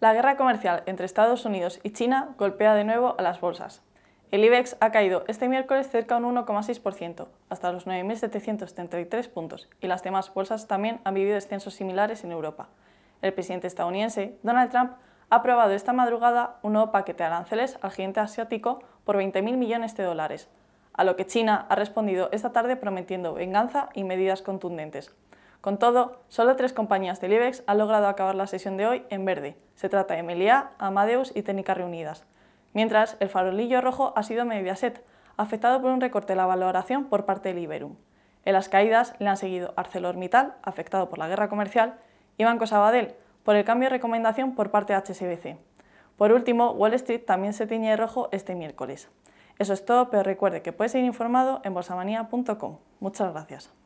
La guerra comercial entre Estados Unidos y China golpea de nuevo a las bolsas. El IBEX ha caído este miércoles cerca un 1,6%, hasta los 9.733 puntos, y las demás bolsas también han vivido descensos similares en Europa. El presidente estadounidense, Donald Trump, ha aprobado esta madrugada un nuevo paquete de aranceles al gigante asiático por 20.000 millones de dólares, a lo que China ha respondido esta tarde prometiendo venganza y medidas contundentes, con todo, solo tres compañías del IBEX han logrado acabar la sesión de hoy en verde. Se trata de Emilia, Amadeus y Técnica Reunidas. Mientras, el farolillo rojo ha sido Mediaset, afectado por un recorte de la valoración por parte del Iberum. En las caídas le han seguido ArcelorMittal, afectado por la guerra comercial, y Banco Sabadell, por el cambio de recomendación por parte de HSBC. Por último, Wall Street también se tiñe de rojo este miércoles. Eso es todo, pero recuerde que puede seguir informado en bolsamanía.com. Muchas gracias.